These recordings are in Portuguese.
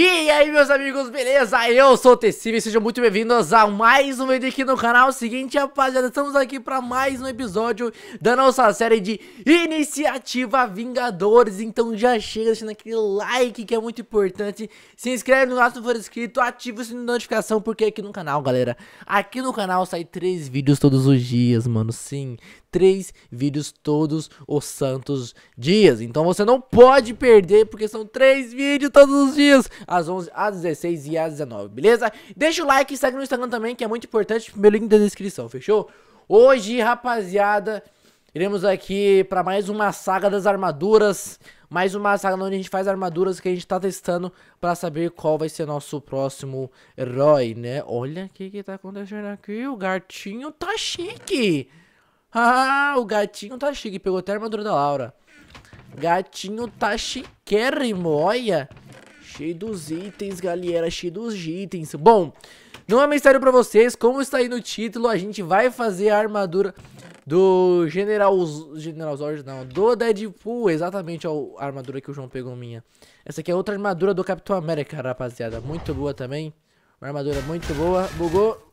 E aí meus amigos, beleza? Eu sou o Tessiva e sejam muito bem-vindos a mais um vídeo aqui no canal Seguinte rapaziada, estamos aqui para mais um episódio da nossa série de Iniciativa Vingadores Então já chega deixando aquele like que é muito importante Se inscreve no canal se não for inscrito, ativa o sininho de notificação Porque aqui no canal, galera, aqui no canal sai três vídeos todos os dias, mano, sim três vídeos todos os santos dias. Então você não pode perder, porque são três vídeos todos os dias, às 11, às 16 e às 19, beleza? Deixa o like e segue no Instagram também, que é muito importante, meu link da tá descrição, fechou? Hoje, rapaziada, iremos aqui para mais uma saga das armaduras, mais uma saga onde a gente faz armaduras que a gente tá testando para saber qual vai ser nosso próximo herói, né? Olha o que que tá acontecendo aqui, o gatinho tá chique! Ah, o gatinho tá chique. Pegou até a armadura da Laura. Gatinho tá chiquérrimo, olha. Cheio dos itens, galera. Cheio dos itens. Bom, não é mistério pra vocês. Como está aí no título, a gente vai fazer a armadura do General... General Zord, não. Do Deadpool. Exatamente a armadura que o João pegou minha. Essa aqui é outra armadura do Capitão América, rapaziada. Muito boa também. Uma armadura muito boa. Bugou.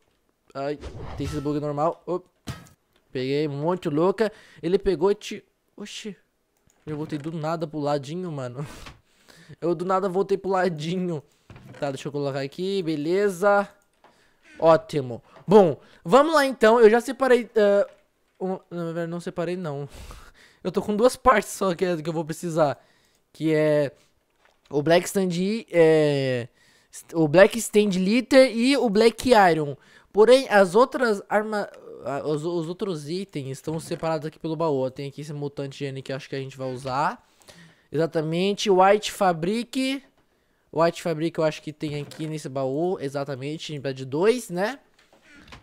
Ai, tem esse bug normal. Opa. Peguei um monte louca. Ele pegou e te... Oxi. Eu voltei do nada pro ladinho, mano. Eu do nada voltei pro ladinho. Tá, deixa eu colocar aqui. Beleza. Ótimo. Bom, vamos lá então. Eu já separei... Uh, um... Não, separei não. Eu tô com duas partes só que, é que eu vou precisar. Que é... O Black Stand... É... O Black Stand Litter e o Black Iron. Porém, as outras armas os, os, outros itens estão separados aqui pelo baú. Tem aqui esse mutante gene que acho que a gente vai usar. Exatamente. White Fabric. White Fabric eu acho que tem aqui nesse baú. Exatamente. em gente de dois, né?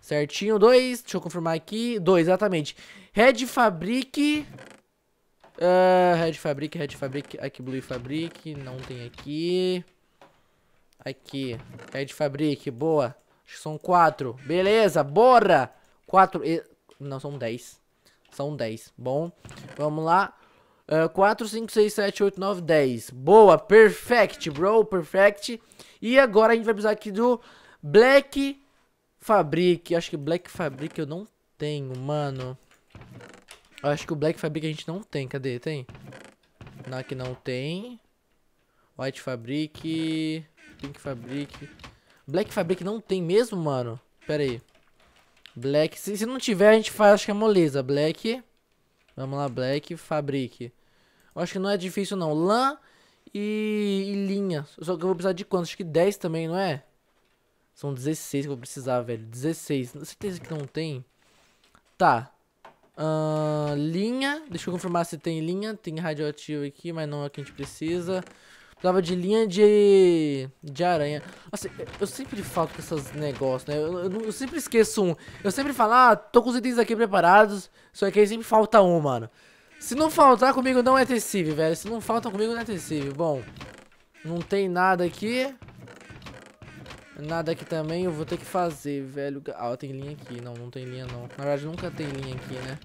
Certinho, dois. Deixa eu confirmar aqui. Dois, exatamente. Red Fabric. Uh, Red Fabric, Red Fabric. Aqui, Blue Fabric. Não tem aqui. Aqui. Red Fabric, boa. Acho que são quatro. Beleza, bora! 4 E... Não, são 10. São 10. Bom, vamos lá. Uh, 4, 5, 6, 7, 8, 9, 10. Boa, perfect, bro, perfect. E agora a gente vai precisar aqui do Black Fabric. Acho que Black Fabric eu não tenho, mano. Acho que o Black Fabric a gente não tem. Cadê? Tem? Não, aqui não tem. White Fabric. Pink Fabric. Black Fabric não tem mesmo, mano? Pera aí. Black, se, se não tiver, a gente faz, acho que é moleza. Black, vamos lá, Black, Fabric. Eu acho que não é difícil não. Lã e, e linha. Só que eu vou precisar de quantos? Acho que 10 também, não é? São 16 que eu vou precisar, velho. 16. Não, certeza que não tem. Tá. Uh, linha. Deixa eu confirmar se tem linha. Tem radioativo aqui, mas não é o que a gente precisa. Precisava de linha de, de aranha. Nossa, eu sempre falo com esses negócios, né? Eu, eu, eu, sempre esqueço um. Eu sempre falo, ah, tô com os itens aqui preparados, só que aí sempre falta um, mano. Se não faltar comigo, não é tecível, velho. Se não falta comigo, não é tecível. Bom, não tem nada aqui. Nada aqui também, eu vou ter que fazer, velho. Ah, tem linha aqui. Não, não tem linha, não. Na verdade, nunca tem linha aqui, né?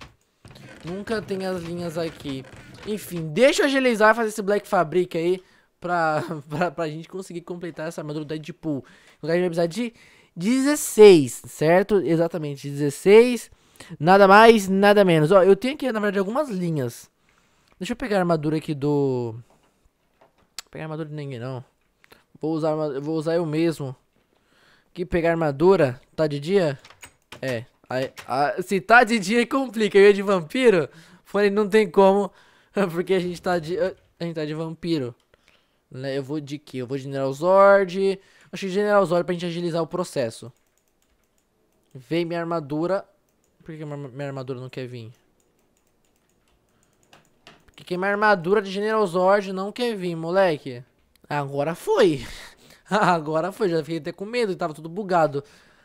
Nunca tem as linhas aqui. Enfim, deixa eu agilizar e fazer esse Black Fabric aí pra, pra, pra gente conseguir completar essa armadura do Deadpool. Então a gente vai precisar de 16, certo? Exatamente, 16. Nada mais, nada menos. Ó, eu tenho aqui, na verdade, algumas linhas. Deixa eu pegar a armadura aqui do... Vou pegar a armadura de ninguém, não. Vou usar, eu vou usar eu mesmo. Que pegar armadura, tá de dia? É. A, a, se tá de dia, complica. Eu ia de vampiro, falei, não tem como, porque a gente tá de... A gente tá de vampiro. Né? Eu vou de que? Eu vou de General Zord. Acho que General Zord pra gente agilizar o processo. Vem minha armadura. Por que minha armadura não quer vir? Porque minha armadura de General Zord não quer vir, moleque. Agora foi. Agora foi. Já fiquei até com medo. Tava tudo bugado.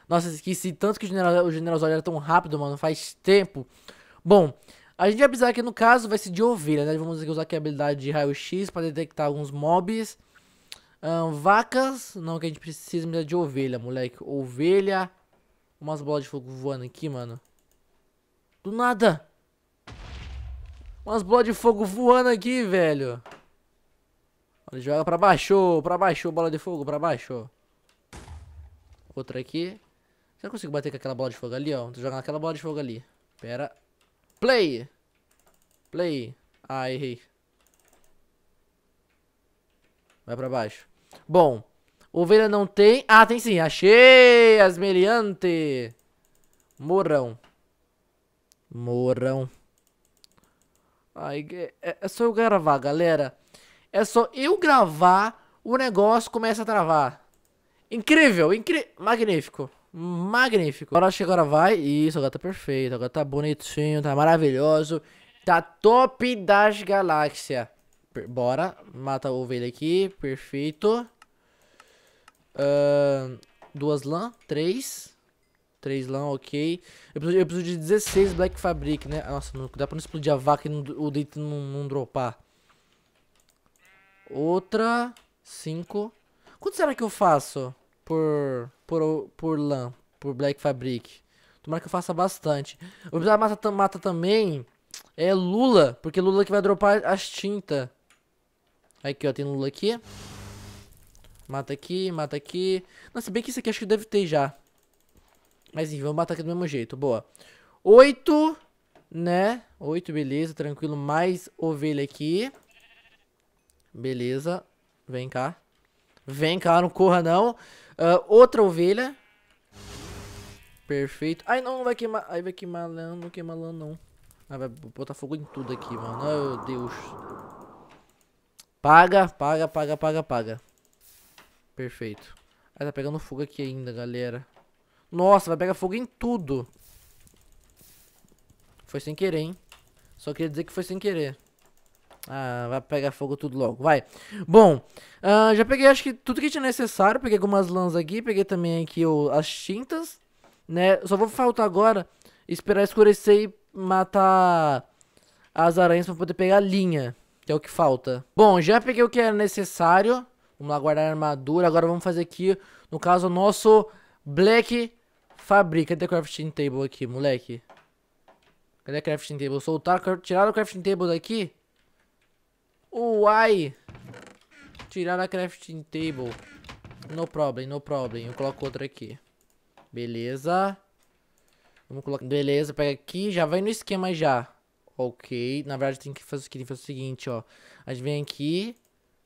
Nossa, esqueci tanto que o General, o General Zord era tão rápido, mano. Faz tempo. Bom, a gente vai precisar que no caso vai ser de ovelha, né? Vamos usar aqui a habilidade de raio-x para detectar alguns mobs. Um, vacas, não que a gente precisa precisa de ovelha, moleque. Ovelha. Umas bolas de fogo voando aqui, mano. Do nada. Umas bolas de fogo voando aqui, velho. Olha, joga pra baixo, pra baixo, bola de fogo, pra baixo. Outra aqui. Será que eu consigo bater com aquela bola de fogo ali, ó? Tô jogando aquela bola de fogo ali. Pera. Play. Play. Ah, errei. Vai pra baixo. Bom. Ovelha não tem. Ah, tem sim. Achei! Asmeliante. Morão. Morão. Ai, é, é, só eu gravar, galera. É só eu gravar, o negócio começa a travar. Incrível, incrível, magnífico magnífico. Agora acho que agora vai. Isso, agora tá perfeito. Agora tá bonitinho, tá maravilhoso. Tá top das galáxias. Bora. Mata a ovelha aqui. Perfeito. Uh, duas lã. Três. Três lã, ok. Eu preciso, eu preciso, de 16 Black Fabric, né? Nossa, não, dá pra não explodir a vaca e não, o dente não, não dropar. Outra. Cinco. Quanto será que eu faço? por, por, por lã, por Black Fabric. Tomara que eu faça bastante. O Bizarro mata, mata também é Lula, porque Lula que vai dropar as tintas. Aqui, ó, tem Lula aqui. Mata aqui, mata aqui. nossa se bem que isso aqui acho que deve ter já. Mas enfim, vamos matar aqui do mesmo jeito, boa. Oito, né? Oito, beleza, tranquilo. Mais ovelha aqui. Beleza, vem cá. Vem cá, não corra não. Uh, outra ovelha. Perfeito. Ai, não, não vai queimar. Ai, vai queimar não, não queimar lã, não. Ai, ah, vai botar fogo em tudo aqui, mano. Ai, meu Deus. Paga, paga, paga, paga, paga. Perfeito. Ai, tá pegando fogo aqui ainda, galera. Nossa, vai pegar fogo em tudo. Foi sem querer, hein? Só queria dizer que foi sem querer. Ah, vai pegar fogo tudo logo, vai. Bom, uh, já peguei acho que tudo que tinha necessário. Peguei algumas lãs aqui, peguei também aqui o, as tintas, né? Só vou faltar agora esperar escurecer e matar as aranhas pra poder pegar a linha, que é o que falta. Bom, já peguei o que era necessário. Vamos lá guardar a armadura. Agora vamos fazer aqui, no caso, o nosso Black Fabrica. Cadê a crafting table aqui, moleque? Cadê a crafting table? Soltar, tirar o crafting table daqui Uai! Tirar a crafting table. No problem, no problem. Eu coloco outra aqui. Beleza. Vamos colocar... Beleza, pega aqui. Já vai no esquema já. Ok. Na verdade, tem que fazer, tem que fazer o seguinte, ó. A gente vem aqui.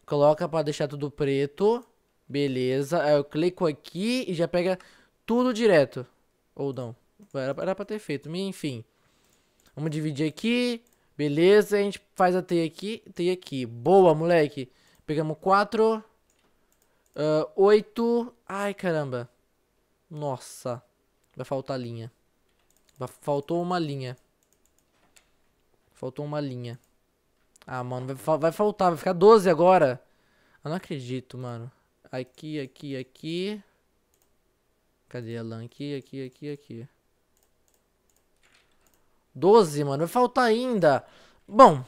Coloca pra deixar tudo preto. Beleza. Aí eu clico aqui e já pega tudo direto. Ou não. Era, era pra ter feito. Enfim. Vamos dividir aqui. Beleza, a gente faz a teia aqui, teia aqui. Boa, moleque. Pegamos quatro. Uh, oito. Ai, caramba. Nossa. Vai faltar linha. Faltou uma linha. Faltou uma linha. Ah, mano, vai, vai faltar. Vai ficar 12 agora. Eu não acredito, mano. Aqui, aqui, aqui. Cadê a lã? Aqui, aqui, aqui, aqui. 12, mano. Vai faltar ainda. Bom,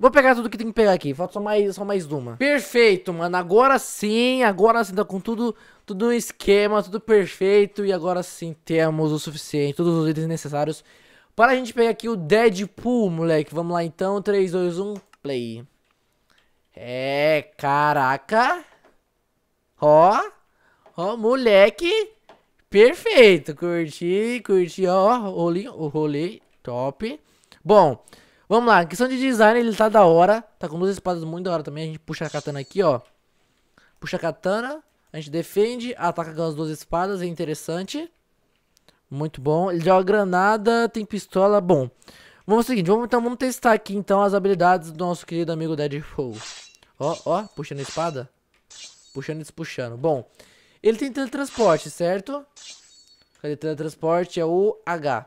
Vou pegar tudo que tem que pegar aqui. Falta só mais, só mais uma. Perfeito, mano. Agora sim, agora sim. Tá com tudo, tudo no esquema, tudo perfeito. E agora sim temos o suficiente, todos os itens necessários para a gente pegar aqui o Deadpool, moleque. Vamos lá então. 3, 2, 1, play. É, caraca. Ó. Ó, moleque. Perfeito. Curti, curti. Ó, o rolê. Top. Bom, vamos lá. Em questão de design, ele tá da hora. Tá com duas espadas muito da hora também. A gente puxa a katana aqui, ó. Puxa a katana. A gente defende, ataca com as duas espadas. É interessante. Muito bom. Ele joga granada, tem pistola. Bom, vamos seguinte. Vamos, então, vamos testar aqui, então, as habilidades do nosso querido amigo Deadpool. Ó, ó, puxando a espada. Puxando e despuxando. Bom, ele tem teletransporte, certo? Cadê teletransporte? É o H.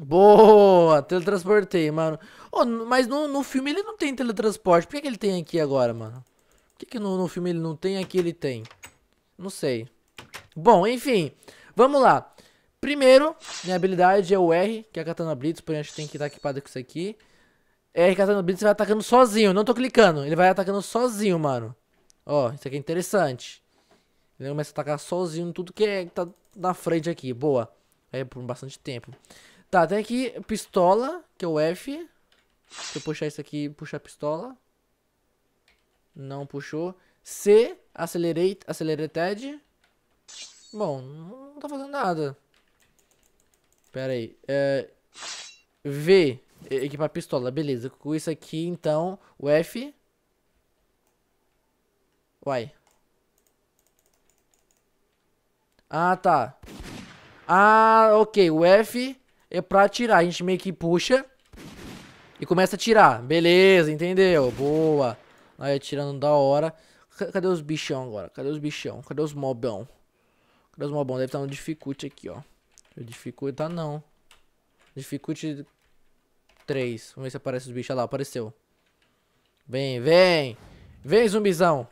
Boa! Teletransportei, mano. Oh, mas no, no filme ele não tem teletransporte. Por que, que ele tem aqui agora, mano? Por que, que no, no filme ele não tem aqui ele tem? Não sei. Bom, enfim. Vamos lá. Primeiro, minha habilidade é o R, que é a Katana Blitz. Porém, acho que tem que estar equipada com isso aqui. R, Katana Blitz, vai atacando sozinho. Não tô clicando. Ele vai atacando sozinho, mano. Ó, isso aqui é interessante. Ele começa a atacar sozinho tudo que, é, que tá na frente aqui. Boa. É por bastante tempo. Tá, tem aqui pistola, que é o F. Se eu puxar isso aqui, puxar a pistola. Não puxou. C, accelerate, accelerated. Bom, não tá fazendo nada. Pera aí. É, v, equipar pistola, beleza. Com isso aqui, então, o F. Uai. Ah, tá. Ah, ok. O F é pra tirar. A gente meio que puxa e começa a tirar. Beleza, entendeu? Boa. Aí tirando da hora. Cadê os bichão agora? Cadê os bichão? Cadê os mobão? Cadê os mobão? Deve estar tá no dificulte aqui, ó. Dificulta tá não. Dificulte 3. Vamos ver se aparece os bichos. Olha lá, apareceu. Vem, vem. Vem, zumbizão.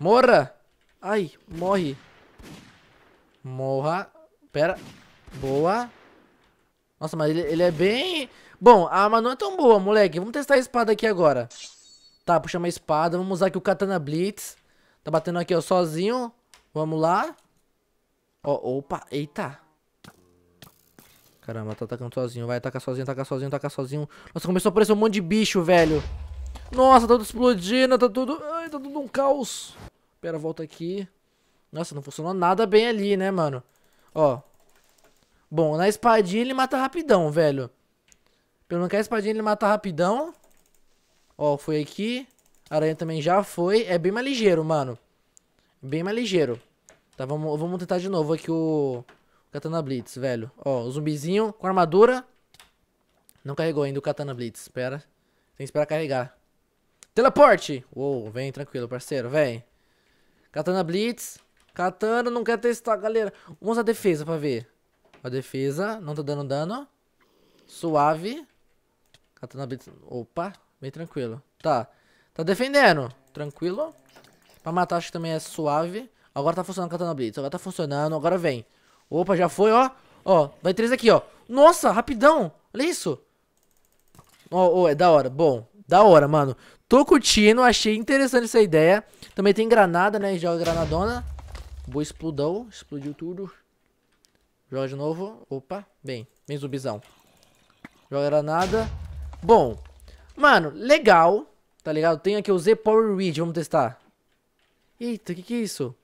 Morra. Ai, morre. Morra. Pera. Boa. Nossa, mas ele, ele é bem... Bom, a arma não é tão boa, moleque. Vamos testar a espada aqui agora. Tá, puxa uma espada. Vamos usar aqui o Katana Blitz. Tá batendo aqui, ó, sozinho. Vamos lá. Ó, opa, eita. Caramba, tá atacando sozinho. Vai, atacar sozinho, atacar sozinho, atacar sozinho. Nossa, começou a aparecer um monte de bicho, velho. Nossa, tá tudo explodindo, tá tudo... Ai, tá tudo um caos. Pera, volta aqui. Nossa, não funcionou nada bem ali, né, mano? Ó, Bom, na espadinha ele mata rapidão, velho. Pelo menos que a espadinha ele mata rapidão. Ó, foi aqui. Aranha também já foi. É bem mais ligeiro, mano. Bem mais ligeiro. Tá, vamos, vamos tentar de novo aqui o Katana Blitz, velho. Ó, o zumbizinho com armadura. Não carregou ainda o Katana Blitz. Espera. Tem que esperar carregar. Teleporte! Uou, vem tranquilo, parceiro, vem. Katana Blitz. Katana não quer testar, galera. Vamos usar defesa pra ver. A defesa. Não tá dando dano. Suave. Katana Blitz. Opa. Bem tranquilo. Tá. Tá defendendo. Tranquilo. Pra matar acho que também é suave. Agora tá funcionando a Katana Blitz. Agora tá funcionando. Agora vem. Opa, já foi, ó. Ó, vai três aqui, ó. Nossa, rapidão. Olha isso. Ó, é da hora. Bom, da hora, mano. Tô curtindo, achei interessante essa ideia. Também tem granada, né? Joga granadona. Boa, explodou. Explodiu tudo. Joga de novo. Opa, bem. Bem zumbizão. Joga granada. Bom. Mano, legal. Tá ligado? Tem aqui o Z Power Ridge, Vamos testar. Eita, o que que é isso?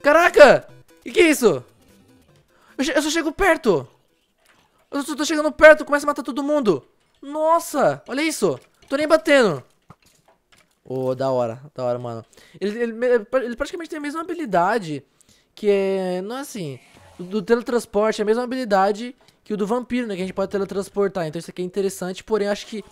Caraca! O que que é isso? Eu, eu só chego perto. Eu só tô chegando perto. Começa a matar todo mundo. Nossa, olha isso. Tô nem batendo. Ô, oh, da hora, da hora, mano. Ele, ele, ele praticamente tem a mesma habilidade. Que é. Não é assim do, teletransporte é a mesma habilidade que o do vampiro, né? Que a gente pode teletransportar. Então isso aqui é interessante, porém acho que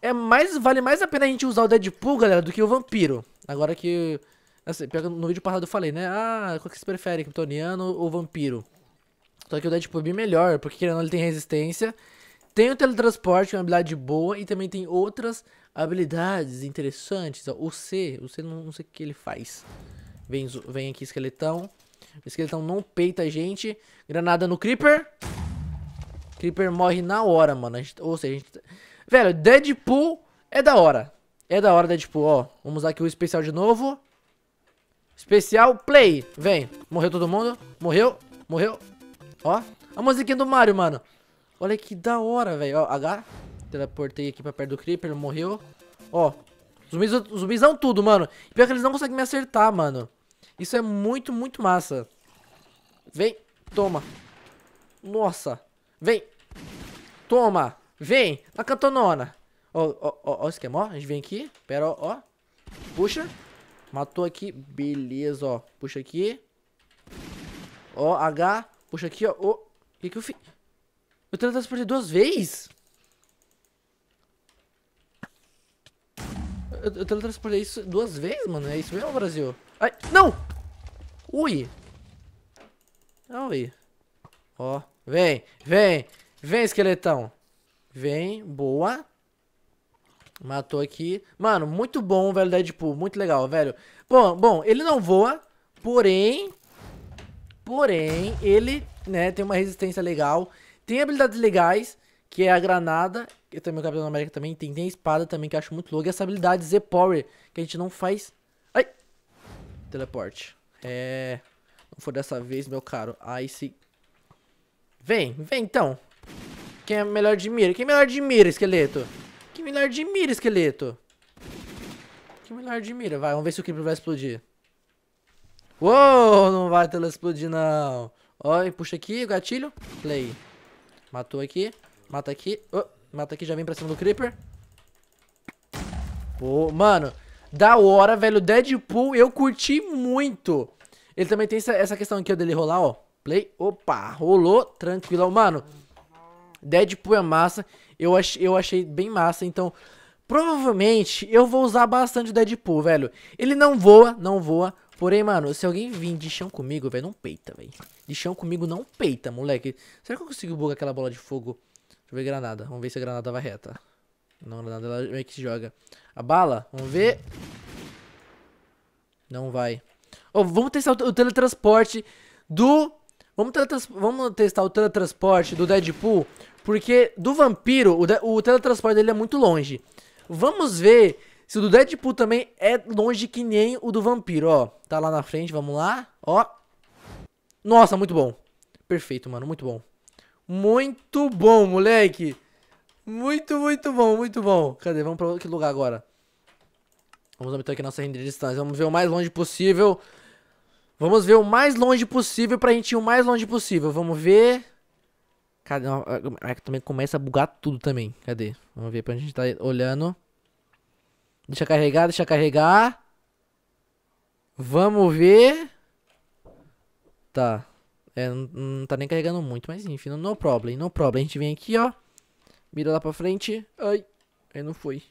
é mais, vale mais a pena a gente usar o Deadpool, galera, do que o vampiro. Agora que. Assim, no vídeo passado eu falei, né? Ah, qual que você prefere, Kryptoniano ou vampiro? Só que o Deadpool é bem melhor, porque querendo ele tem resistência. Tem o teletransporte, é uma habilidade boa, e também tem outras habilidades interessantes. o C, o C não, não sei o que ele faz. Vem, vem aqui, esqueletão. O esqueletão não peita a gente. Granada no Creeper. Creeper morre na hora, mano. Gente, ou seja, a gente... Tá, velho, Deadpool é da hora. É da hora, Deadpool, ó. Vamos usar aqui o especial de novo. Especial play. Vem. Morreu todo mundo. Morreu. Morreu. Ó. A musiquinha do Mario, mano. Olha que da hora, velho. Ó, H. Teleportei aqui pra perto do Creeper. Morreu. Ó. Os zumbis, os tudo, mano. Pior que eles não conseguem me acertar, mano. Isso é muito, muito massa. Vem, toma. Nossa. Vem. Toma. Vem. Na cantonona. Ó, ó, ó, ó, esquema, ó. A gente vem aqui. Pera, ó, ó. Puxa. Matou aqui. Beleza, ó. Puxa aqui. Ó, H. Puxa aqui, ó. O que que eu fiz? Eu teletransportei duas vezes? Eu, eu teletransportei isso duas vezes, mano. É isso mesmo, Brasil? Ai, não! Ui. Ah, ui. Ó. Vem, vem. Vem, esqueletão. Vem. Boa. Matou aqui. Mano, muito bom, velho, Deadpool. Muito legal, velho. Bom, bom, ele não voa, porém... Porém, ele, né, tem uma resistência legal. Tem habilidades legais, que é a granada. que também, o Capitão América também tem. Tem a espada também, que eu acho muito louca. E essa habilidade Z-Power, que a gente não faz... Ai! Teleporte. É. Não for dessa vez, meu caro. Aí se. Vem, vem então. Quem é melhor de mira? Quem é melhor de mira, esqueleto? Quem é melhor de mira, esqueleto? Quem é melhor de mira? Vai, vamos ver se o Creeper vai explodir. Uou, não vai tela explodir, não. Ó, puxa aqui, gatilho. Play. Matou aqui. Mata aqui. Oh, mata aqui, já vem pra cima do Creeper. Pô, mano, da hora, velho. Deadpool, eu curti muito. Ele também tem essa, essa questão aqui ó, dele rolar, ó. Play. Opa, rolou. Tranquilo. Mano, Deadpool é massa. Eu, ach, eu achei bem massa, então... Provavelmente eu vou usar bastante o Deadpool, velho. Ele não voa, não voa. Porém, mano, se alguém vir de chão comigo, velho, não peita, velho. De chão comigo não peita, moleque. Será que eu consigo bugar aquela bola de fogo? Deixa eu ver granada. Vamos ver se a granada vai reta. Não, nada, ela meio que joga. A bala, vamos ver. Não vai. Oh, vamos testar o, teletransporte do... Vamos, teletrans... vamos testar o teletransporte do Deadpool, porque do vampiro, o, de... o teletransporte dele é muito longe. Vamos ver se o do Deadpool também é longe que nem o do vampiro, ó. Tá lá na frente, vamos lá, ó. Nossa, muito bom. Perfeito, mano, muito bom. Muito bom, moleque. Muito, muito bom, muito bom. Cadê? Vamos pra que lugar agora? Vamos aumentar aqui nossa render de distância. Vamos ver o mais longe possível. Vamos ver o mais longe possível pra gente ir o mais longe possível. Vamos ver. Cadê? É, é também começa a bugar tudo também. Cadê? Vamos ver pra gente tá olhando. Deixa carregar, deixa carregar. Vamos ver. Tá. É, não, não tá nem carregando muito, mas enfim, no problem, no problem. A gente vem aqui, ó. Mira lá pra frente. Ai. Aí não foi.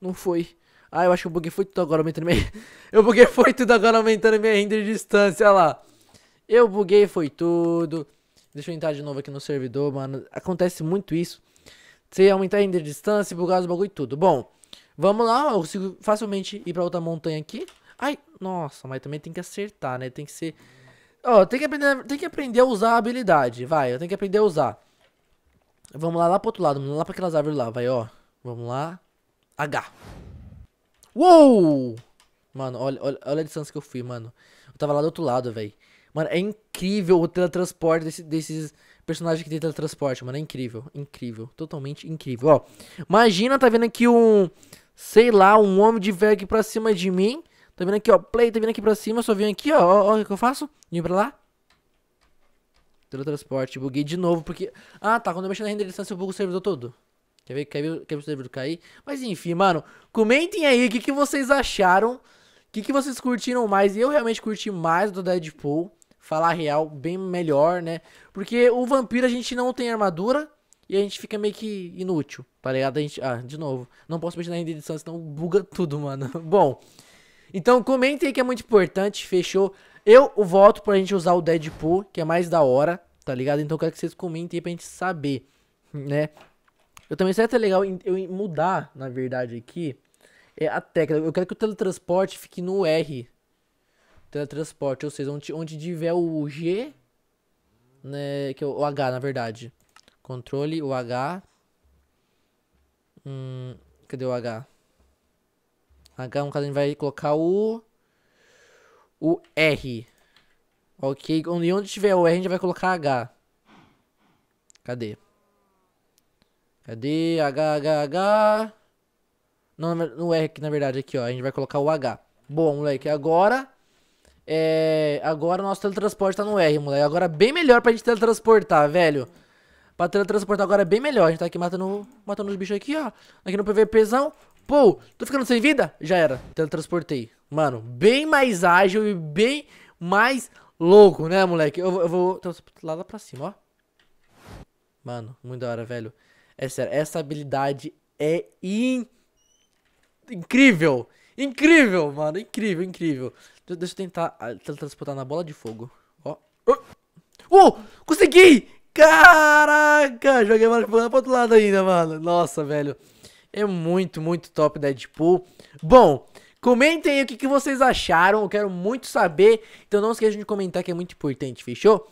Não foi. Ah, eu acho que eu buguei foi tudo agora aumentando minha... eu buguei foi tudo agora aumentando minha render de distância, olha lá. Eu buguei foi tudo. Deixa eu entrar de novo aqui no servidor, mano. Acontece muito isso. Você aumentar a render de distância, bugar os bagulho e tudo. Bom, vamos lá. Eu consigo facilmente ir pra outra montanha aqui. Ai, nossa, mas também tem que acertar, né? Tem que ser... Ó, oh, tem, que aprender, tem que aprender a usar a habilidade, vai. Eu tenho que aprender a usar. Vamos lá, lá pro outro lado, lá pra aquelas árvores lá, vai, ó. Vamos lá. H. Uou! Mano, olha, olha, olha a distância que eu fui, mano. Eu tava lá do outro lado, velho. Mano, é incrível o teletransporte desse, desses personagens que tem teletransporte, mano. É incrível, incrível. Totalmente incrível. Ó, imagina, tá vendo aqui um, sei lá, um homem de velho aqui pra cima de mim. Tá vendo aqui, ó, play, tá vendo aqui pra cima. Eu só vim aqui, ó, ó, o que eu faço? Vim pra lá. Teletransporte, buguei de novo, porque... Ah, tá, quando eu mexo na renderização, eu bugo o servidor todo. Quer ver, quer ver, quer ver o servidor cair? Mas enfim, mano, comentem aí o que, que vocês acharam, o que, que vocês curtiram mais. e Eu realmente curti mais do Deadpool, falar real, bem melhor, né? Porque o vampiro a gente não tem armadura e a gente fica meio que inútil, tá ligado? A gente... Ah, de novo, não posso mexer na renderização, senão buga tudo, mano. Bom... Então comentem aí que é muito importante, fechou? Eu voto pra gente usar o Deadpool, que é mais da hora, tá ligado? Então eu quero que vocês comentem aí pra gente saber, né? Eu também que até legal eu mudar, na verdade, aqui, é a tecla. Eu quero que o teletransporte fique no R. Teletransporte, ou seja, onde, onde tiver o G, né, que é o H, na verdade. Controle, o H. Hum, cadê o H? H, no caso, a gente vai colocar o o R. Ok? E onde, onde tiver o R, a gente vai colocar H. Cadê? Cadê? H, H, H. Não, no R aqui, na verdade, aqui, ó. A gente vai colocar o H. Bom, moleque, agora... É... Agora o nosso teletransporte tá no R, moleque. Agora é bem melhor pra gente teletransportar, velho. Pra teletransportar agora é bem melhor. A gente tá aqui matando, matando os bichos aqui, ó. Aqui no PVPzão. Pô, tô ficando sem vida? Já era. Teletransportei. Mano, bem mais ágil e bem mais louco, né, moleque? Eu, eu vou. Então, lá, lá pra cima, ó. Mano, muito da hora, velho. É sério, essa habilidade é in... incrível. Incrível, mano. Incrível, incrível. Deixa eu tentar ah, transportar na bola de fogo. Ó. Oh, consegui! Caraca! Joguei a bola de fogo pro outro lado ainda, mano. Nossa, velho. É muito, muito top Deadpool. Bom, Comentem aí o que, que vocês acharam, eu quero muito saber. Então não esqueçam de comentar que é muito importante, fechou?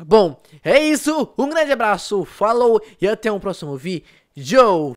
Bom, é isso. Um grande abraço, falou e até um próximo vídeo.